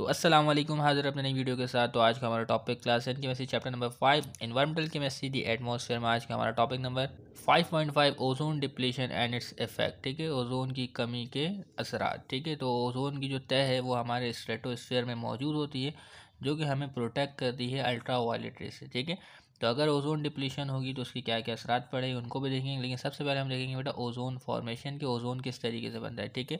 तो अस्सलाम वालेकुम हाजिर अपने नई वीडियो के साथ तो आज का हमारा टॉपिक क्लास एन chemistry chapter number five environmental chemistry the atmosphere में आज का हमारा topic number five point five ozone depletion and its effect ठीक है ओजोन की कमी के असरा ठीक है तो ओजोन की जो तय है वो हमारे स्ट्रेटोस्फेयर में मौजूद होती है जो कि हमें प्रोटेक्ट करती है अल्ट्रा वायलेट रे से ठीक है तो अगर ओजोन डिप्लीशन होगी तो उसकी क्या क्या असरात पड़ेगी उनको भी देखेंगे लेकिन सबसे पहले हम देखेंगे बेटा ओजोन फॉर्मेशन के ओजोन किस तरीके से बनता है ठीक है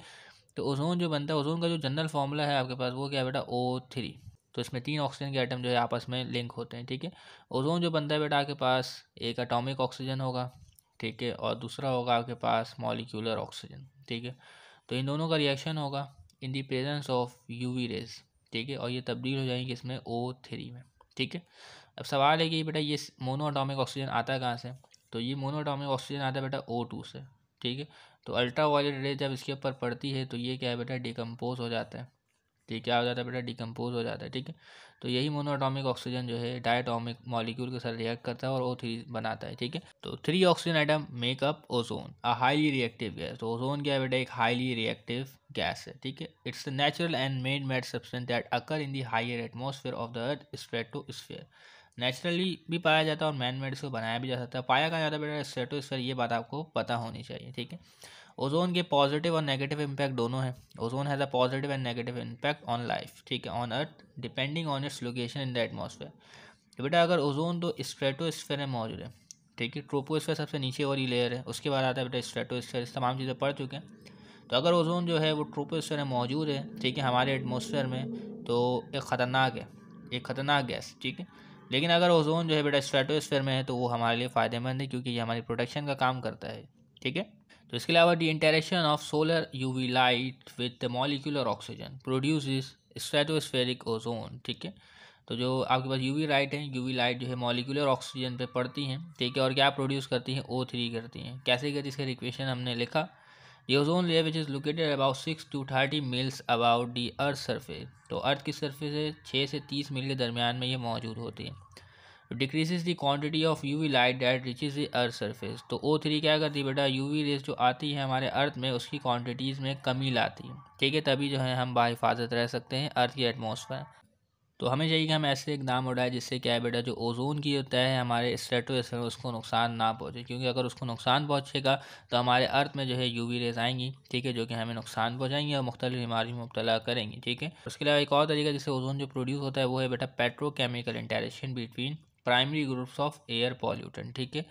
तो ओजोन जो बनता है ओजोन का जो जनरल फॉर्मूला है आपके पास वो क्या है बेटा ओ थ्री तो इसमें तीन ऑक्सीजन के आइटम जो है आपस में लिंक होते हैं ठीक है ओजोन जो बनता है बेटा आपके पास एक अटोमिक ऑक्सीजन होगा ठीक है और दूसरा होगा आपके पास मॉलिक्यूलर ऑक्सीजन ठीक है तो इन दोनों का रिएक्शन होगा in the presence of V rays ठीक है और ये तब्दील हो जाएंगे इसमें ओ थ्री में ठीक है अब सवाल है कि बेटा ये मोनो अटोमिक ऑक्सीजन आता है कहाँ से तो ये मोनो अटोमिक ऑक्सीजन आता है बेटा ओ टू से ठीक है तो अल्ट्रा वायलेट रे जब इसके ऊपर पड़ती है तो ये क्या है बेटा डिकम्पोज हो जाता है ठीक क्या हो जाता है बेटा डिकम्पोज हो जाता है ठीक है तो यही मोनोटॉमिक ऑक्सीजन जो है डायटॉमिक मॉलिक्यूल के साथ रिएक्ट करता है और ओ थ्री बनाता है ठीक है तो three oxygen atom make up ozone a highly reactive gas तो ओजोन क्या है बेटा एक हाईली रिएक्टिव गैस है ठीक है it's natural and made made substance that occur in the higher atmosphere of the earth spread to sphere naturally भी पाया जाता है और मैन मेड इसको बनाया भी जा सकता है पाया कहाँ जाता है बेटा स्ट्रेटोस्फेयर तो ये बात आपको पता होनी चाहिए ठीक है ओजोन के पॉजिटिव और नेगेटिव इम्पैक्ट दोनों है ozone has a positive and negative impact on life ठीक है on earth depending on its location in the atmosphere तो बेटा अगर ओजोन तो स्ट्रेटोस्फेयर में मौजूद है ठीक है ट्रोपोस्फेयर सबसे नीचे वाली लेयर है उसके बाद आता है बेटा स्ट्रेटोस्फेयर तमाम चीज़ें पढ़ चुके हैं तो अगर ओजोन जो है वो ट्रोपोस्फेयर में मौजूद है ठीक है हमारे एटमोसफेयर में तो एक ख़तरनाक है एक ख़तरनाक गैस ठीक है लेकिन अगर ओजोन जो है बेटा स्ट्रेटोस्फेयर में है तो वो हमारे लिए फ़ायदेमंद है क्योंकि ये हमारी प्रोटेक्शन का काम करता है ठीक है तो इसके अलावा the interaction of solar V light with the molecular oxygen produce is stratospheric ozone ठीक है तो जो आपके पास यूवी लाइट है यूवी लाइट जो है मॉलिकुलर ऑक्सीजन पे पड़ती हैं ठीक है और क्या प्रोड्यूस करती हैं ओ थ्री करती हैं कैसे करती इसका इक्वेशन हमने लिखा The ozone layer which is located about six to thirty miles about the earth surface तो अर्थ की सरफेस से छः से तीस मील के दरमियान में ये मौजूद होती है decrease the quantity of U V light that reaches the earth surface तो ओ थ्री क्या करती है बेटा यू वी रेस जो आती है हमारे अर्थ में उसकी क्वान्टिटीज़ में कमी लाती है ठीक है तभी जो है हम बाहिफाजत रह सकते हैं अर्थ की एटमोसफेयर तो हमें चाहिए कि हम ऐसे एक उठाएं उड़ाए जिससे क्या है बेटा जो ओजोन की जो तय है हमारे स्टेटो में उसको नुकसान ना पहुँचे क्योंकि अगर उसको नुकसान पहुँचेगा तो हमारे अर्थ में जो है यूवी रेज आएंगी ठीक है जो कि हमें नुकसान पहुँचाएंगी और मुख्तलि बीमारी में मुबला करेंगी ठीक है उसके अलावा एक और तरीका जिससे ओजोन जो प्रोड्यूस होता है वो है बेटा petrochemical interaction between primary groups of air pollutant ठीक है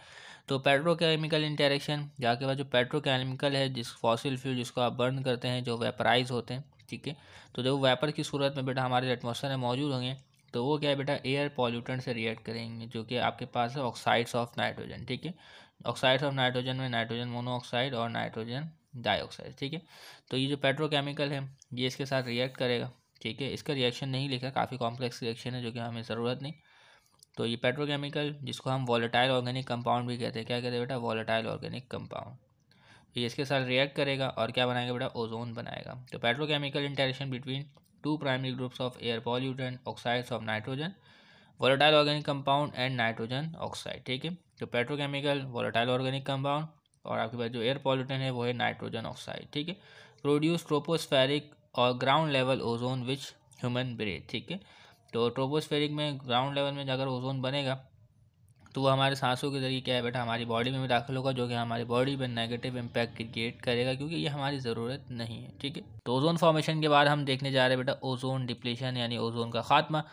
तो पेट्रोकेमिकल इंटरेक्शन जाके बाद जो पेट्रोकेमिकल है जिस फॉसिल फ्यूल जिसको आप बर्न करते हैं जो वेपराइज होते हैं ठीक है तो जब वेपर की सूरत में बेटा हमारे एटमोसफेयर में मौजूद होंगे तो वो क्या है बेटा एयर पॉल्यूटेंट से रिएक्ट करेंगे जो कि आपके पास है ऑक्साइड्स ऑफ नाइट्रोजन ठीक है ऑक्साइड्स ऑफ नाइट्रोजन में नाइट्रोजन मोनोऑक्साइड और नाइट्रोजन डाइऑक्साइड ठीक है तो ये जो पेट्रोकेमिकल है ये इसके साथ रिएक्ट करेगा ठीक है इसका रिएक्शन नहीं लिखा काफ़ी कॉम्प्लेक्स रिएक्शन है जो कि हमें ज़रूरत नहीं तो ये पेट्रोकेमिकल जिसको हम वॉलेटाइल ऑर्गेनिक कंपाउंड भी कहते हैं क्या कहते हैं बेटा वॉलेटाइल ऑर्गेनिक कंपाउंड ये इसके साथ रिएक्ट करेगा और क्या बनाएगा बेटा ओजोन बनाएगा तो petrochemical interaction between two primary groups of air pollutant oxides of nitrogen volatile organic compound and nitrogen oxide ठीक है तो पेट्रोकेमिकल वोलेटाइल ऑर्गेनिक कंपाउंड और आपके पास जो एयर पॉल्यूटेंट है वो है नाइट्रोजन ऑक्साइड ठीक है प्रोड्यूस ट्रोपोस्फेरिक और ground level ozone which human breath ठीक है तो ट्रोपोस्फेरिक में ग्राउंड लेवल में जाकर ओजोन बनेगा तो वो हमारे सांसों के जरिए क्या है बेटा हमारी बॉडी में भी दाखिल होगा जो कि हमारी बॉडी पर नेगेटिव इम्पैक्ट क्रिएट करेगा क्योंकि ये हमारी ज़रूरत नहीं है ठीक है तो ओजोन फॉर्मेशन के बाद हम देखने जा रहे हैं बेटा ओजोन डिप्लेशन यानी ओजोन का खात्मा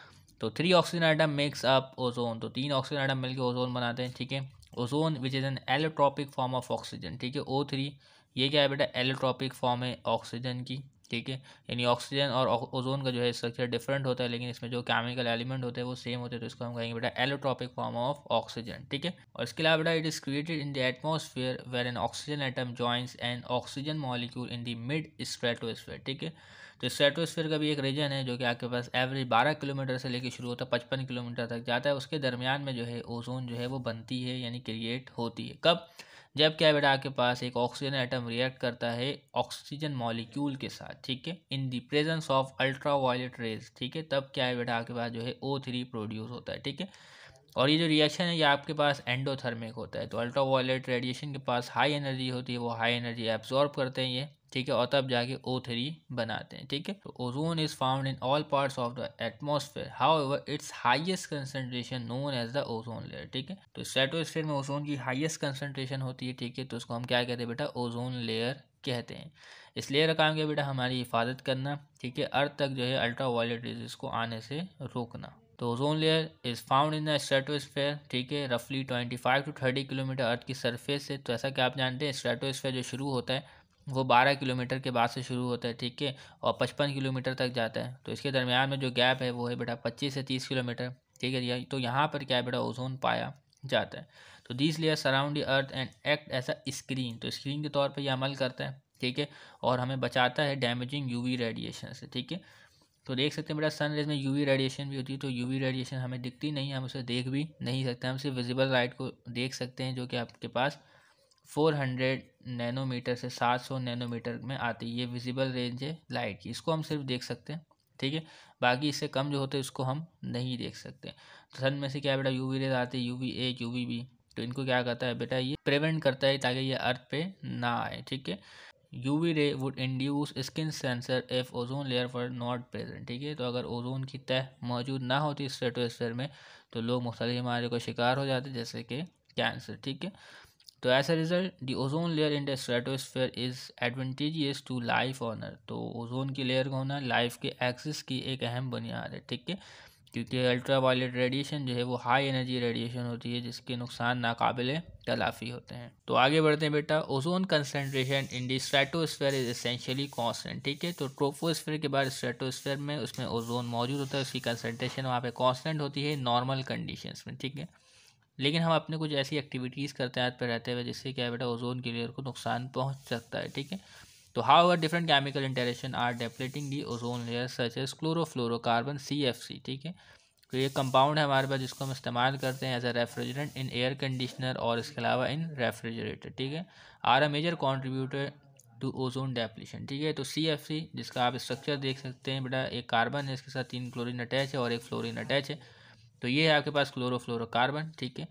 तो three oxygen atom makes up ozone तो तीन ऑक्सीजन आइटम मिलकर ओजोन बनाते हैं ठीक है ozone which is an allotropic form of oxygen ठीक है ओ थ्री ये क्या है बेटा एलोट्रॉपिक फॉर्म है ऑक्सीजन की ठीक है यानी ऑक्सीजन और ओजोन का जो है स्ट्रक्चर डिफरेंट होता है लेकिन इसमें जो केमिकल एलिमेंट होते हैं वो सेम होते हैं तो इसको हम कहेंगे बेटा एलोट्रॉपिक फॉर्म ऑफ ऑक्सीजन ठीक है और इसके अलावा बेटा it is created in the atmosphere where an oxygen atom joins and oxygen molecule in the mid stratosphere ठीक है तो स्ट्रेटोस्फेयर का भी एक रीजन है जो कि आपके पास एवरेज बारह किलोमीटर से लेकर शुरू होता है पचपन किलोमीटर तक जाता है उसके दरमियान में जो है ओजोन जो है वो बनती है यानी क्रिएट होती है कब जब क्या बेटा आपके पास एक ऑक्सीजन आइटम रिएक्ट करता है ऑक्सीजन मॉलिक्यूल के साथ ठीक है in the presence of ultraviolet rays ठीक है तब क्या है बेटा आपके पास जो है ओ थ्री प्रोड्यूस होता है ठीक है और ये जो रिएक्शन है ये आपके पास एंडोथर्मिक होता है तो अल्ट्रा रेडिएशन के पास हाई एनर्जी होती है वो हाई एनर्जी एब्जॉर्ब करते हैं ये ठीक है और तब जाके ओ थ्री बनाते हैं ठीक है तो ozone is found in all parts of the atmosphere however its highest concentration known as the ozone layer ठीक है तो स्ट्रेटोस्फेयर में ओजोन की हाइएस्ट कंसनट्रेशन होती है ठीक है तो उसको हम क्या कहते हैं बेटा ओजोन लेयर कहते हैं इस लेयर का काम क्या बेटा हमारी हिफाजत करना ठीक है अर्थ तक जो है अल्ट्रा वायलेट रेजेस को आने से रोकना तो ozone layer is found in the stratosphere ठीक है रफली twenty five to thirty kilometer earth की सरफेस से तो ऐसा कि आप जानते हैं स्ट्रेटोस्फेयर जो शुरू होता है वो बारह किलोमीटर के बाद से शुरू होता है ठीक है और पचपन किलोमीटर तक जाता है तो इसके दरमियान में जो गैप है वो है बेटा पच्चीस से तीस किलोमीटर ठीक है तो यहाँ पर क्या है बेटा ओजोन पाया जाता है तो these layer surround earth and act as a screen तो स्क्रीन के तौर पर यह अमल करता है ठीक है और हमें बचाता है डैमेजिंग यूवी रेडिएशन से ठीक है तो देख सकते हैं बेटा सन रेज में यूवी रेडिएशन भी होती है तो यूवी रेडिएशन हमें दिखती नहीं हम उसे देख भी नहीं सकते हम सिर्फ विजिबल लाइट को देख सकते हैं जो कि आपके पास 400 नैनोमीटर से 700 नैनोमीटर में आती है ये विजिबल रेंज है लाइट की इसको हम सिर्फ देख सकते हैं ठीक है बाकी इससे कम जो होते हैं उसको हम नहीं देख सकते तो सन में से क्या बेटा यू रेज आती है यू ए यूवी बी तो इनको क्या करता है बेटा ये प्रिवेंट करता है ताकि ये अर्थ पे ना आए ठीक है U V ray would induce skin cancer if ozone layer for not present ठीक है तो अगर ओजोन की तह मौजूद ना होती स्ट्रेटोस्फेयर में तो लोग मुख्तलि बीमारी को शिकार हो जाते जैसे कि कैंसर ठीक है तो as a result the ozone layer in the stratosphere is advantageous to life on earth तो ओजोन की लेयर का होना लाइफ के एक्सिस की एक अहम बुनियाद है ठीक है क्योंकि अल्ट्रा वायलेट रेडिएशन जो है वो हाई एनर्जी रेडिएशन होती है जिसके नुकसान नाकाबिल तलाफी होते हैं तो आगे बढ़ते हैं बेटा ozone concentration in the stratosphere is essentially constant ठीक है तो ट्रोपोस्फेयर के बाद स्ट्रेटोस्फेयर में उसमें ओजोन मौजूद होता है उसकी कंसनट्रेशन वहाँ पर कॉन्सटेंट होती है नॉर्मल कंडीशन में ठीक है लेकिन हम अपने कुछ ऐसी एक्टिविटीज़ करते हैं हाथ पर रहते हुए जिससे क्या है बेटा ओजोन के लेयर को नुकसान पहुँच सकता है ठीक है तो how however different chemical interaction are depleting the ozone layer such C F C ठीक है तो ये कंपाउंड है हमारे पास जिसको हम इस्तेमाल करते हैं as a refrigerant in air conditioner और इसके अलावा इन रेफ्रिजरेटर ठीक है are a major contributor to ozone depletion ठीक है तो सी एफ सी जिसका आप स्ट्रक्चर देख सकते हैं बेटा एक कार्बन है इसके साथ तीन क्लोरिन अटैच है और एक फ्लोरिन अटैच है तो ये है आपके पास क्लोरोफ्लोरोकार्बन ठीक है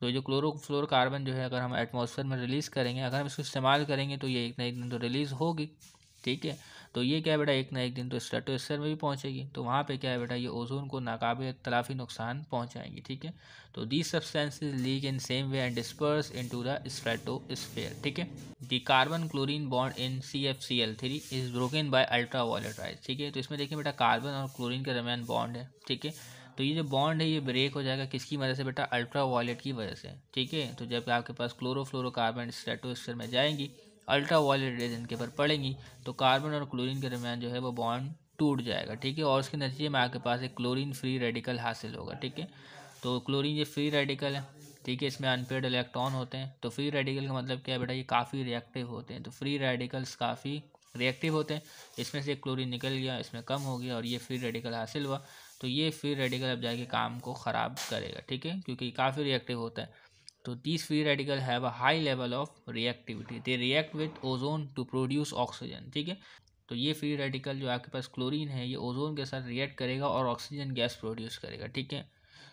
तो जो क्लोरोफ्लोरोकार्बन जो है अगर हम एटमॉस्फेयर में रिलीज़ करेंगे अगर हम इसको इस्तेमाल करेंगे तो ये एक ना एक दिन तो रिलीज़ होगी ठीक है तो ये क्या है बेटा एक ना एक दिन तो स्ट्रेटोस्फेयर में भी पहुंचेगी तो वहाँ पे क्या है बेटा ये ओजोन को नाकाब तलाफी नुकसान पहुँचाएंगी ठीक है तो these substances leak in same way and disperse into the stratosphere ठीक है the carbon chlorine bond in C F C L three is broken by ultraviolet rays ठीक है तो इसमें देखिए बेटा कार्बन और क्लोरिन के दरमियान बॉन्ड है ठीक है तो ये जो बॉन्ड है ये ब्रेक हो जाएगा किसकी वजह से बेटा अल्ट्रा वॉलेट की वजह से ठीक है तो जब आपके पास क्लोरोफ्लोरोबन स्टेटोस्टर में जाएंगी अल्ट्रा वॉलेट रेज इनके पर पड़ेंगी तो कार्बन और क्लोरीन के दरमियान जो है वो बॉन्ड टूट जाएगा ठीक है और उसके नतीजे में आपके पास एक क्लोरीन फ्री रेडिकल हासिल होगा ठीक है तो क्लोरीन ये फ्री रेडिकल है ठीक है इसमें अनपेड इलेक्ट्रॉन होते हैं तो फ्री रेडिकल का मतलब क्या है बेटा ये काफ़ी रिएक्टिव होते हैं तो फ्री रेडिकल्स काफ़ी रिएक्टिव होते हैं इसमें से एक क्लोरीन निकल गया इसमें कम हो गया और ये फ्री रेडिकल हासिल हुआ तो ये फिर रेडिकल अब जाके काम को ख़राब करेगा ठीक है क्योंकि काफ़ी रिएक्टिव होता है तो these free radical have a high level of reactivity they react with ozone to produce oxygen ठीक है तो ये फ्री रेडिकल जो आपके पास क्लोरीन है ये ओजोन के साथ रिएक्ट करेगा और ऑक्सीजन गैस प्रोड्यूस करेगा ठीक है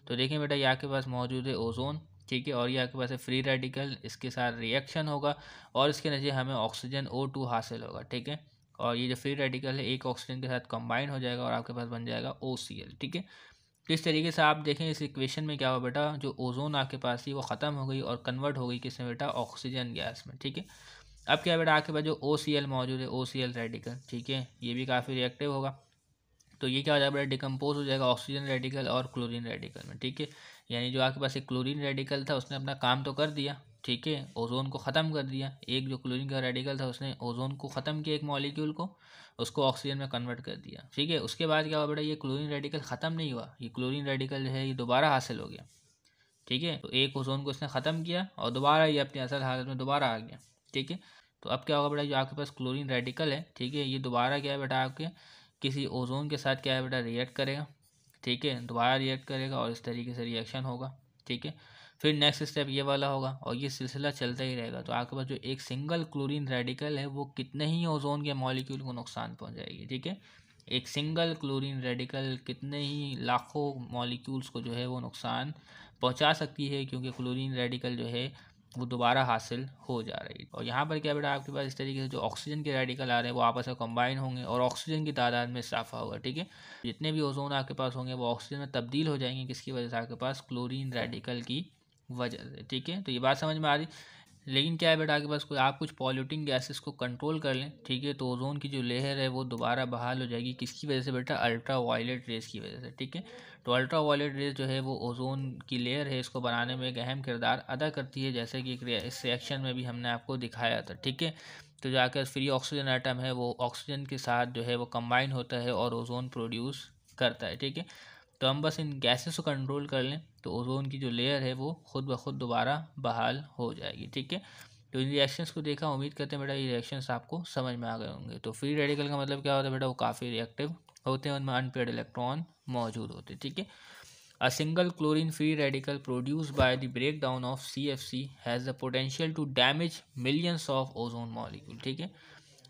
तो देखें बेटा ये आपके पास मौजूद है ओजोन ठीक है और ये आपके पास है फ्री रेडिकल इसके साथ रिएक्शन होगा और इसके नज़र हमें ऑक्सीजन ओ टू हासिल होगा ठीक है और ये जो फ्री रेडिकल है एक ऑक्सीजन के साथ कंबाइन हो जाएगा और आपके पास बन जाएगा ओ ठीक है तो इस तरीके से आप देखें इस इक्वेशन में क्या हुआ बेटा जो ओजोन आपके पास थी वो ख़त्म हो गई और कन्वर्ट हो गई किसमें बेटा ऑक्सीजन गैस में ठीक है अब क्या बेटा आपके पास जो ओ मौजूद है ओ रेडिकल ठीक है ये भी काफ़ी रिएक्टिव होगा तो ये क्या हो जाएगा बेटा डिकम्पोज हो जाएगा ऑक्सीजन रेडिकल और क्लोरीन रेडिकल में ठीक है यानी जो आपके पास एक क्लोरीन रेडिकल था उसने अपना काम तो कर दिया ठीक है ओजोन को ख़त्म कर दिया एक जो क्लोरीन का रेडिकल था उसने ओजोन को ख़त्म किया एक मॉलिक्यूल को उसको ऑक्सीजन में कन्वर्ट कर दिया ठीक है उसके बाद क्या हुआ बेटा ये क्लोरीन रेडिकल ख़त्म नहीं हुआ ये क्लोरीन रेडिकल जो है ये दोबारा हासिल हो गया ठीक है तो एक ओजोन को इसने ख़त्म किया और दोबारा ये अपनी असल हालत में दोबारा आ गया ठीक है तो अब क्या होगा बेटा जो आपके पास क्लोरीन रेडिकल है ठीक है ये दोबारा क्या है बेटा आपके किसी ओजोन के साथ क्या है बेटा रिएक्ट करेगा ठीक है दोबारा रिएक्ट करेगा और इस तरीके से रिएक्शन होगा ठीक है फिर नेक्स्ट स्टेप ये वाला होगा और ये सिलसिला चलता ही रहेगा तो आपके पास जो एक सिंगल क्लोरीन रेडिकल है वो कितने ही ओजोन के मॉलिक्यूल को नुकसान पहुंचाएगी ठीक है एक सिंगल क्लोरीन रेडिकल कितने ही लाखों मॉलिक्यूल्स को जो है वो नुकसान पहुंचा सकती है क्योंकि क्लोरीन रेडिकल जो है वो दोबारा हासिल हो जा रही है और यहाँ पर क्या बेटा आपके पास इस तरीके से जो ऑक्सीजन के रेडिकल आ रहे हैं वो आपस में कंबाइन होंगे और ऑक्सीजन की तादाद में इजाफा होगा ठीक है जितने भी ओजोन आपके पास होंगे वो ऑक्सीजन में तब्दील हो जाएंगे किसकी वजह से आपके पास क्लोरीन रेडिकल की वजह से ठीक है तो ये बात समझ में आ रही लेकिन क्या है बेटा आपके पास कोई आप कुछ पॉल्यूटिंग गैसेस को कंट्रोल कर लें ठीक है तो ओजोन की जो लेयर है वो दोबारा बहाल हो जाएगी किसकी वजह से बेटा अल्ट्रा वायलेट रेस की वजह से ठीक है तो अल्ट्रा वायलेट रेस जो है वो ओजोन की लेयर है इसको बनाने में एक अहम किरदार अदा करती है जैसे कि इस रिएक्शन में भी हमने आपको दिखाया था ठीक है तो जाकर फ्री ऑक्सीजन आइटम है वो ऑक्सीजन के साथ जो है वो कम्बाइन होता है और ओजोन प्रोड्यूस करता है ठीक है तो हम बस इन गैसेस को कंट्रोल कर लें तो ओज़ोन की जो लेयर है वो खुद ब खुद दोबारा बहाल हो जाएगी ठीक है तो इन रिएक्शंस को देखा उम्मीद करते हैं बेटा ये रिएक्शंस आपको समझ में आ गए होंगे तो फ्री रेडिकल का मतलब क्या होता है बेटा वो काफ़ी रिएक्टिव होते हैं उनमें अनपेड इलेक्ट्रॉन मौजूद होते हैं ठीक है a single free radical produce by the break down of C F C has the potential to damage millions of ozone molecule ठीक है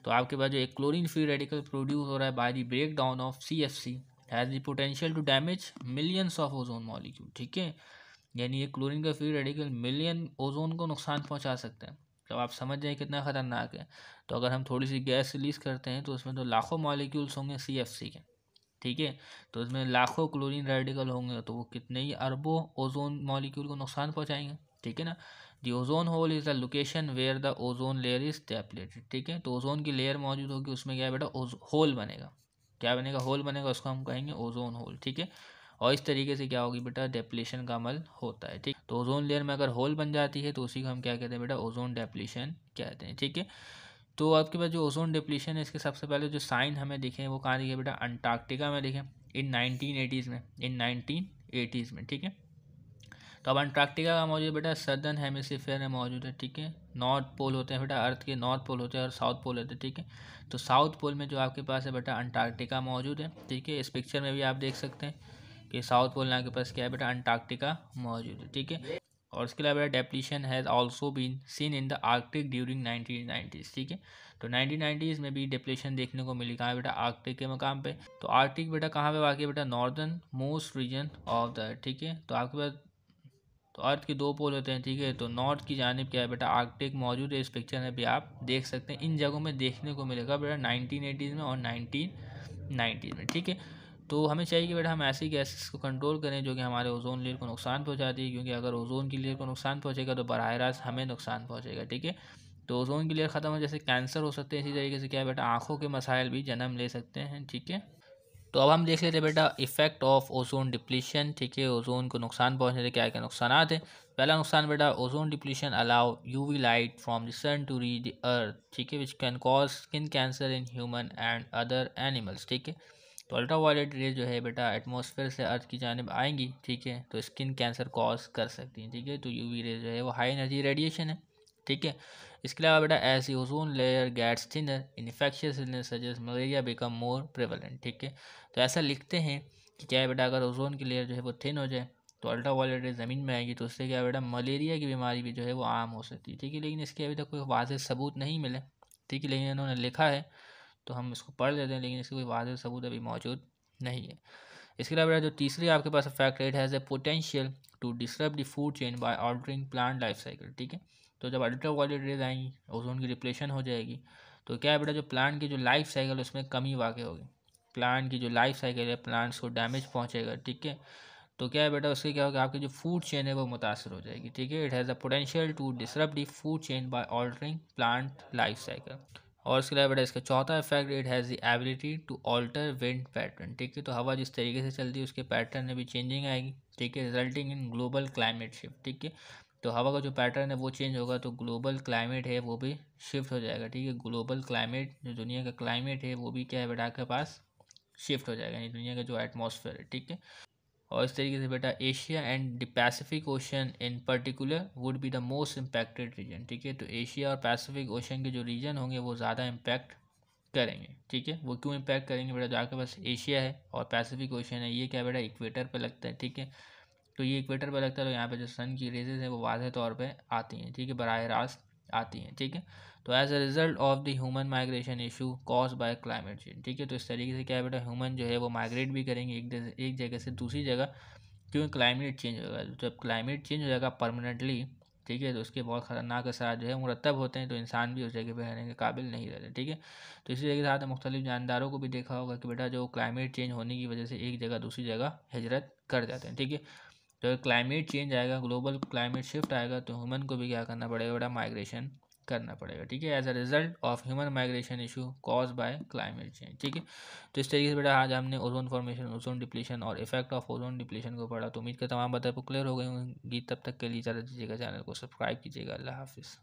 तो आपके पास जो एक क्लोरीन फ्री रेडिकल प्रोड्यूस हो रहा है by the break down of C F C has the potential to damage millions of ozone molecule ठीक है यानी ये क्लोरीन का फ्री रेडिकल मिलियन ओजोन को नुकसान पहुंचा सकते हैं जब आप समझ जाए कितना ख़तरनाक है तो अगर हम थोड़ी सी गैस रिलीज़ करते हैं तो उसमें तो लाखों मॉलिक्यूल्स होंगे सी एफ सी के ठीक है तो उसमें लाखों क्लोरीन रेडिकल होंगे तो वो कितने ही अरबों ओजोन मॉलिक्यूल को नुकसान पहुँचाएंगे ठीक है ना the ozone hole is the location where the ozone layer is depleted ठीक है तो ओजोन की लेयर मौजूद होगी उसमें क्या है बेटा होल बनेगा क्या बनेगा होल बनेगा उसको हम कहेंगे ओजोन होल ठीक है और इस तरीके से क्या होगी बेटा डेप्लीशन का अमल होता है ठीक तो ओजोन लेयर में अगर होल बन जाती है तो उसी को हम क्या कहते हैं बेटा ओजोन डेप्लीशन कहते हैं ठीक है तो आपके पास जो ओजोन डिप्लीशन है इसके सबसे पहले जो साइन हमें दिखे वो कहाँ दिखे बेटा अंटार्कटिका में दिखे इन नाइनटीन एटीज़ में इन नाइनटीन एटीज़ में ठीक है तो अब अंटार्कटिका का मौजूद बेटा सदर्न हेमिसफेयर में मौजूद है ठीक है नॉर्थ पोल होते हैं बेटा अर्थ के नॉर्थ पोल होते हैं और साउथ पोल होते हैं ठीक है तो साउथ पोल में जो आपके पास है बेटा अंटार्कटिका मौजूद है ठीक है इस पिक्चर में भी आप देख सकते हैं कि साउथ पोल में आपके पास क्या है बेटा अंटार्कटिका मौजूद है ठीक है और इसके अलावा depletion has also been seen in the Arctic during nineteen nineties ठीक है तो नाइनटीन नाइन्टीज़ में भी डिप्लेशन देखने को मिली कहाँ बेटा आर्कटिक के मकाम पे तो आर्कटिक बेटा कहाँ पे वाकई बेटा northern most region of the ठीक है तो आपके पास तो अर्थ के दो पोल होते हैं ठीक है तो नॉर्थ की जानब क्या है बेटा आर्कटिक मौजूद है इस पिक्चर में भी आप देख सकते हैं इन जगहों में देखने को मिलेगा बेटा नाइनटीन एटीज़ में और नाइनटीन नाइनटीज़ में ठीक है तो हमें चाहिए कि बेटा हम ऐसी गैसेस को कंट्रोल करें जो कि हमारे ओजोन लेयर को नुकसान पहुंचाती है क्योंकि अगर ओजोन की लेयर को नुकसान पहुंचेगा तो बरह रास्त हमें नुकसान पहुंचेगा ठीक है तो ओजोन की लेयर ख़त्म हो जैसे कैंसर हो सकते हैं इसी तरीके से क्या बेटा आँखों के मसाइल भी जन्म ले सकते हैं ठीक है तो अब हम देख लेते हैं बेटा इफेक्ट ऑफ ओजोन डिप्लीशन ठीक है ओजोन को नुकसान पहुँचने के क्या क्या नुकसान हैं पहला नुकसान बेटा ozone depletion allow UV light from the sun to reach the earth ठीक है which can cause skin cancer in human and other animals ठीक है तो अल्ट्रा वायलेट रेज जो है बेटा एटमोसफेयर से अर्थ की जानब आएंगी ठीक है तो स्किन कैंसर कॉज कर सकती हैं ठीक है तो वी रे जो है वो हाई एनर्जी रेडिएशन है ठीक है इसके अलावा बेटा ऐसी ozone layer gets thinner infectious illness such as malaria become more prevalent ठीक है तो ऐसा लिखते हैं कि क्या है बेटा अगर ओजोन की लेयर जो है वो थिन हो जाए तो अल्ट्रा वायलेट ज़मीन में आएगी तो उससे क्या बेटा मलेरिया की बीमारी भी जो है वो आम हो सकती है ठीक है लेकिन इसके अभी तक कोई वाज सबूत नहीं मिले ठीक है लेकिन इन्होंने लिखा है तो हम इसको पढ़ लेते हैं लेकिन इसके कोई वाज सबूत अभी मौजूद नहीं है इसके अलावा जो तीसरी आपके पास fact has a potential to disturb the food chain by altering plant life cycle ठीक है तो जब अल्ट्रा वायलेट रेज आएंगी ओजोन की रिप्लेशन हो जाएगी तो क्या है बेटा जो प्लांट की जो लाइफ साइकिल है उसमें कमी वाक़ होगी प्लांट की जो लाइफ साइकिल है प्लांट्स को डैमेज पहुँचेगा ठीक है तो क्या है बेटा उससे क्या होगा आपकी जो फूड चेन है वो मुतासर हो जाएगी ठीक है it has a potential to disturb the food chain by altering plant life cycle और इसके अलावा बेटा इसका चौथा effect it has the ability to alter wind pattern ठीक है तो हवा जिस तरीके से चलती है उसके पैटर्न में भी चेंजिंग आएगी ठीक है resulting in global climate shift ठीक है तो हवा का जो पैटर्न है वो चेंज होगा तो ग्लोबल क्लाइमेट है वो भी शिफ्ट हो जाएगा ठीक है ग्लोबल क्लाइमेट जो दुनिया का क्लाइमेट है वो भी क्या है बेटा आपके पास शिफ्ट हो जाएगा यानी दुनिया का जो एटमोसफेयर है ठीक है और इस तरीके से बेटा Asia and the Pacific Ocean in particular would be the most impacted region ठीक है तो एशिया और पैसिफिक ओशन के जो रीजन होंगे वो ज़्यादा इम्पैक्ट करेंगे ठीक है वो क्यों इम्पैक्ट करेंगे बेटा जो आपके पास एशिया है और पैसिफिक ओशन है ये क्या बेटा इक्वेटर पर लगता है ठीक है तो ये इक्वेटर पर लगता है तो यहाँ पर जो सन की रेजेज हैं वो वाजह तौर पर आती हैं ठीक है बरह रास्त आती हैं ठीक है तो as a result of the human migration issue cause by climate change ठीक है तो इस तरीके से क्या है बेटा ह्यूमन जो है वो माइग्रेट भी करेंगे एक एक जगह से दूसरी जगह क्योंकि क्लाइमेट चेंज होगा जब क्लाइमेट चेंज हो जाएगा परमानेंटली ठीक है तो उसके बहुत ख़तरनाक असर जो है मुरतब होते हैं तो इंसान भी उस जगह पर रहने के काबिल नहीं रहते ठीक है तो इसी जगह साथ मुख्तलिफ जानदारों को भी देखा होगा कि बेटा जो क्लाइमेट चेंज होने की वजह से एक जगह दूसरी जगह हजरत कर जाते हैं ठीक है तो क्लाइमेट चेंज आएगा ग्लोबल क्लाइमेट शिफ्ट आएगा तो ह्यूमन को भी क्या करना पड़ेगा बड़ा माइग्रेशन करना पड़ेगा ठीक है as a result of human migration issue cause by climate change ठीक है तो इस तरीके से बेटा आज हमने ओजोन फॉर्मेशन ओजोन डिप्लीशन और इफेक्ट ऑफ ओजोन डिप्लीशन को पढ़ा तो उम्मीद का तमाम बातें आपको क्लियर हो गई होंगी तब तक के लिए इजाज़त दीजिएगा चैनल को सब्सक्राइब कीजिएगा अल्लाह हाफिज़